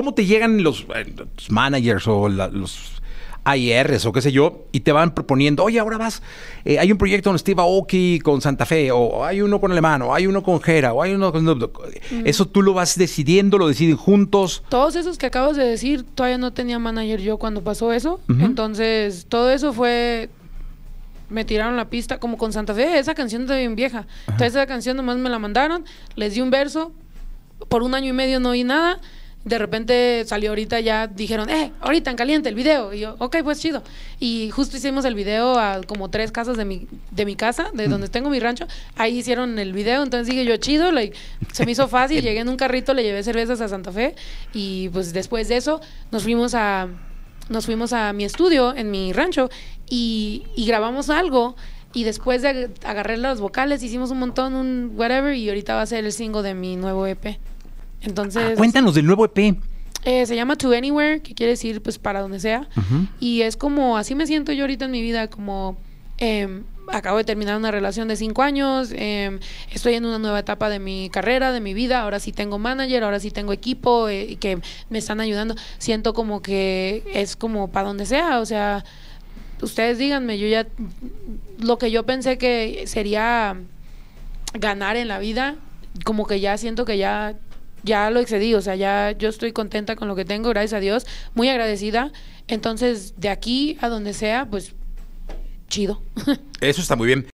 ¿Cómo te llegan los, eh, managers o los IRs o qué sé yo, y te van proponiendo, oye, ahora vas, eh, hay un proyecto donde Steve Aoki, con Santa Fe, o hay uno con Alemán, o hay uno con Jera, o hay uno con... Eso tú lo vas decidiendo, lo deciden juntos. Todos esos que acabas de decir, todavía no tenía manager yo cuando pasó eso, entonces todo eso fue... Me tiraron la pista, como con Santa Fe, esa canción está bien vieja. Entonces esa canción nomás me la mandaron, les di un verso, por un año y medio no vi nada, de repente salió ahorita, ya dijeron, eh, ahorita en caliente el video. Y yo, ok, pues chido. Y justo hicimos el video a como tres casas de mi, de mi casa, de mm. donde tengo mi rancho. Ahí hicieron el video, entonces dije yo, chido, se me hizo fácil. Llegué en un carrito, le llevé cervezas a Santa Fe. Y pues después de eso nos fuimos a, nos fuimos a mi estudio, en mi rancho, y, y grabamos algo. Y después de agarrar las vocales, hicimos un montón, un whatever, y ahorita va a ser el single de mi nuevo EP. Entonces. cuéntanos del nuevo EP. Eh, se llama To Anywhere, que quiere decir pues para donde sea. Y es como, así me siento yo ahorita en mi vida, como em, acabo de terminar una relación de cinco años, em, estoy en una nueva etapa de mi carrera, de mi vida, ahora sí tengo manager, ahora sí tengo equipo eh, que me están ayudando. Siento como que es como para donde sea, o sea, ustedes díganme, yo ya, lo que yo pensé que sería ganar en la vida, como que ya siento que ya ya lo excedí, o sea, ya yo estoy contenta con lo que tengo, gracias a Dios, muy agradecida. Entonces, de aquí a donde sea, pues chido. Eso está muy bien.